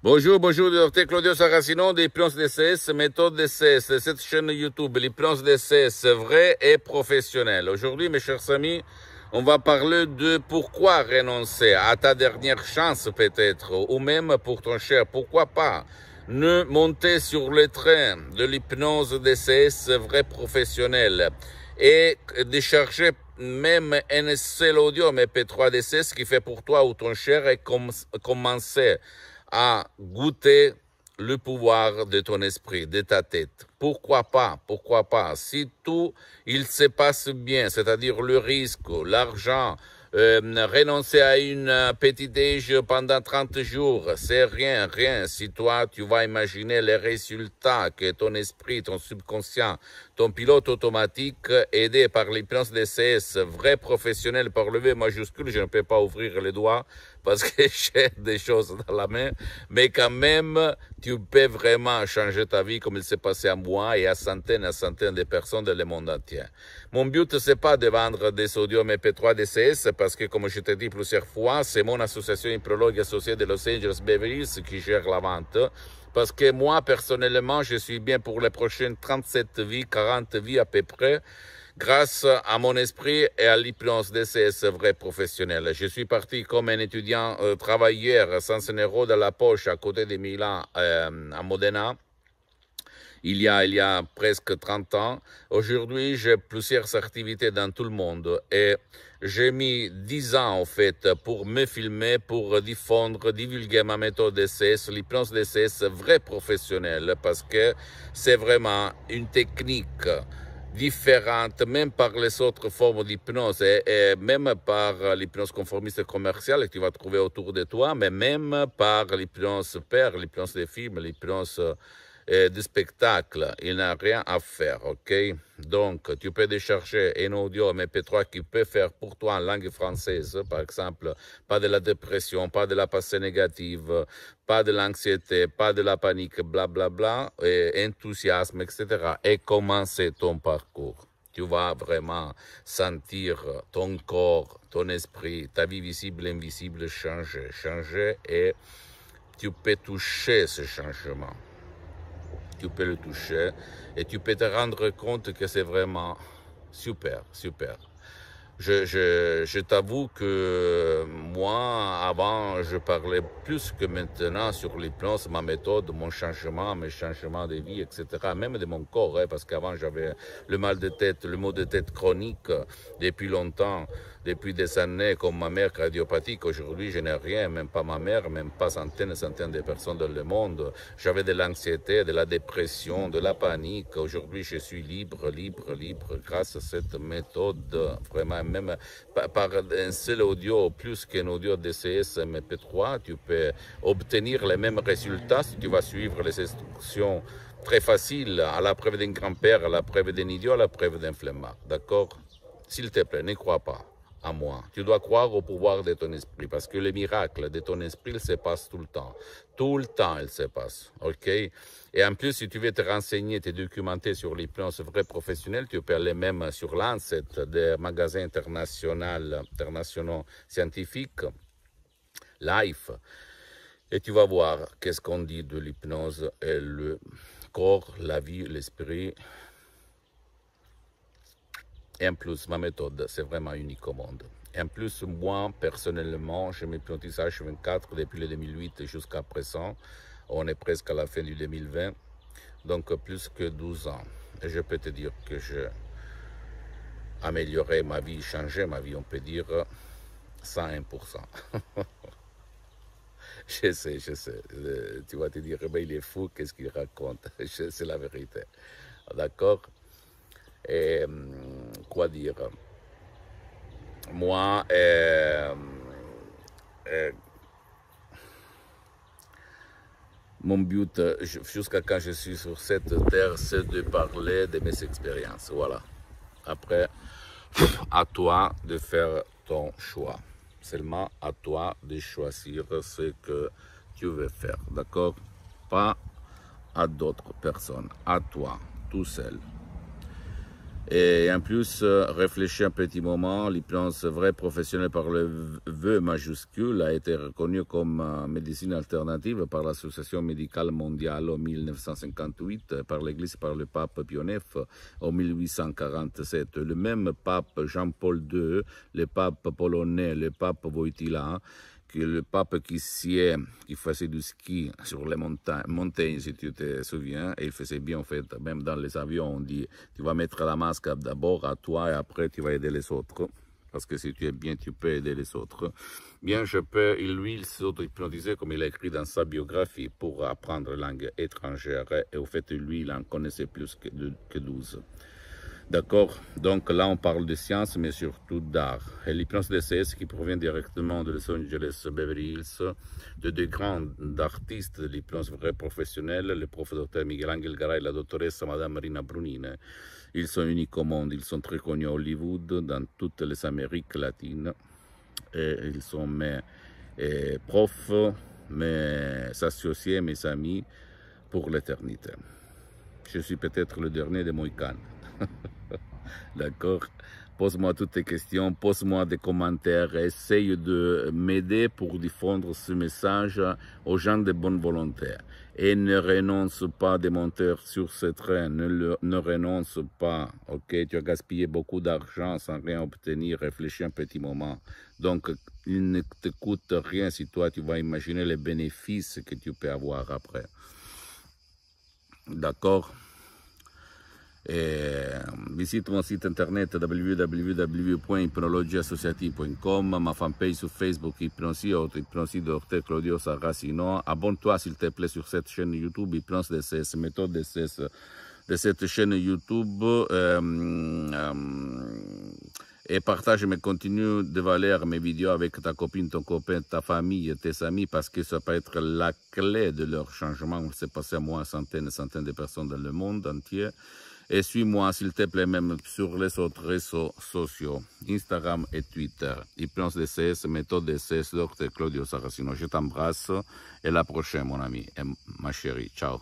Bonjour, bonjour, docteur Claudio Saracino des DCS, méthode DCS, cette chaîne YouTube, l'Hypnose DCS, vrai et professionnel. Aujourd'hui, mes chers amis, on va parler de pourquoi renoncer à ta dernière chance peut-être, ou même pour ton cher, pourquoi pas ne monter sur le train de l'hypnose DCS vrai professionnel et décharger même un seul audio MP3 DCS qui fait pour toi ou ton cher et commencer à goûter le pouvoir de ton esprit, de ta tête. Pourquoi pas Pourquoi pas Si tout, il se passe bien, c'est-à-dire le risque, l'argent, euh, renoncer à une petite déjeuner pendant 30 jours, c'est rien, rien. Si toi, tu vas imaginer les résultats que ton esprit, ton subconscient ton pilote automatique aidé par les DCS, CS, vrai professionnel par le V majuscule, je ne peux pas ouvrir les doigts parce que j'ai des choses dans la main, mais quand même, tu peux vraiment changer ta vie comme il s'est passé à moi et à centaines et centaines de personnes dans le monde entier. Mon but, c'est pas de vendre des sodium et P3 DCS parce que, comme je t'ai dit plusieurs fois, c'est mon association prologue associée de Los Angeles Beverly Hills qui gère la vente parce que moi, personnellement, je suis bien pour les prochaines 37 vies, 40 vies à peu près, grâce à mon esprit et à l'hypnose de ces vrais professionnels. Je suis parti comme un étudiant euh, travailleur sans euro dans la poche à côté de Milan, euh, à Modena, il y a, il y a presque 30 ans. Aujourd'hui, j'ai plusieurs activités dans tout le monde et j'ai mis 10 ans en fait pour me filmer, pour diffondre, divulguer ma méthode d'essai, l'hypnose ses vrai professionnel parce que c'est vraiment une technique différente, même par les autres formes d'hypnose et, même par l'hypnose conformiste commerciale que tu vas trouver autour de toi, mais même par l'hypnose père, l'hypnose des films, l'hypnose euh, de spectacle, il n'a rien à faire, ok? Donc, tu peux décharger un audio MP3 qui peut faire pour toi en langue française, par exemple, pas de la dépression, pas de la pensée négative, pas de l'anxiété, pas de la panique, blablabla, bla, bla, et enthousiasme, etc. Et commencer ton parcours tu vas vraiment sentir ton corps, ton esprit, ta vie visible invisible changer, changer et tu peux toucher ce changement tu peux le toucher et tu peux te rendre compte que c'est vraiment super, super je, je, je t'avoue que euh, moi, avant, je parlais plus que maintenant sur les plans, ma méthode, mon changement, mes changements de vie, etc., même de mon corps, hein, parce qu'avant, j'avais le mal de tête, le mot de tête chronique depuis longtemps, depuis des années, comme ma mère cardiopathique. Aujourd'hui, je n'ai rien, même pas ma mère, même pas centaines et centaines de personnes dans le monde. J'avais de l'anxiété, de la dépression, de la panique. Aujourd'hui, je suis libre, libre, libre, grâce à cette méthode vraiment même par un seul audio plus qu'un audio DCS MP3, tu peux obtenir les mêmes résultats si tu vas suivre les instructions très faciles à la preuve d'un grand-père, à la preuve d'un idiot, à la preuve d'un flemmard. D'accord S'il te plaît, ne crois pas à moi. Tu dois croire au pouvoir de ton esprit parce que les miracles de ton esprit il se passe tout le temps. Tout le temps, il se passe. OK? Et en plus, si tu veux te renseigner, te documenter sur l'hypnose vraie professionnelle, tu peux aller même sur Lancet, des magasins internationaux, internationaux scientifiques, LIFE. Et tu vas voir qu'est-ce qu'on dit de l'hypnose et le corps, la vie, l'esprit, en plus, ma méthode, c'est vraiment unique au monde. En plus, moi, personnellement, je mes H24 depuis le 2008 jusqu'à présent. On est presque à la fin du 2020. Donc, plus que 12 ans. Et je peux te dire que j'ai amélioré ma vie, changé ma vie, on peut dire 101%. je sais, je sais. Euh, tu vas te dire, mais il est fou, qu'est-ce qu'il raconte C'est la vérité. D'accord hum, dire Moi, euh, euh mon but, jusqu'à quand je suis sur cette terre, c'est de parler de mes expériences. Voilà. Après, à toi de faire ton choix. Seulement à toi de choisir ce que tu veux faire. D'accord Pas à d'autres personnes, à toi, tout seul. Et en plus, euh, réfléchir un petit moment, l'hypnose vraie professionnelle par le V majuscule a été reconnue comme euh, médecine alternative par l'Association médicale mondiale en 1958, euh, par l'Église par le pape Pionnef en 1847. Le même pape Jean-Paul II, le pape polonais, le pape Wojtyla, que le pape qui sied, qui faisait du ski sur les montagnes, si tu te souviens, et il faisait bien en fait, même dans les avions, on dit, tu vas mettre la masque d'abord à toi et après tu vas aider les autres. Parce que si tu es bien, tu peux aider les autres. Bien, je peux, lui, il s'auto-hypnotisait, comme il a écrit dans sa biographie, pour apprendre langue étrangère. Et au fait, lui, il en connaissait plus que, que D'accord Donc là, on parle de science, mais surtout d'art. L'hypnose DCS qui provient directement de Los Angeles Beverly Hills, de deux grands artistes de l'hypnose vraie professionnelle, le prof Dr Miguel Angel Garay et la doctoresse Madame Marina Brunine. Ils sont uniques au monde, ils sont très connus à Hollywood, dans toutes les Amériques latines. Et ils sont mes eh, profs, mes associés, mes amis pour l'éternité. Je suis peut-être le dernier des Mohicans. D'accord Pose-moi toutes tes questions, pose-moi des commentaires, essaye de m'aider pour diffondre ce message aux gens de bonne volonté. Et ne renonce pas des monter sur ce train, ne, ne renonce pas, ok Tu as gaspillé beaucoup d'argent sans rien obtenir, réfléchis un petit moment. Donc, il ne te coûte rien si toi tu vas imaginer les bénéfices que tu peux avoir après. D'accord eh, visite mon site internet www.hypnologieassociative.com, ma fanpage sur Facebook Hypnosie, autre Claudio Saracino. Abonne-toi s'il te plaît sur cette chaîne YouTube Hypnose DCS, méthode de cette chaîne YouTube. Euh, euh, et partage mes continue de valeur, mes vidéos avec ta copine, ton copain, ta famille, tes amis, parce que ça peut être la clé de leur changement. C'est passé à moi centaines et centaines de personnes dans le monde entier. Et suis-moi, s'il te plaît, même sur les autres réseaux sociaux, Instagram et Twitter. Hypnose DCS, méthode DCS, docteur Claudio Saracino. Je t'embrasse et à la prochaine, mon ami et ma chérie. Ciao.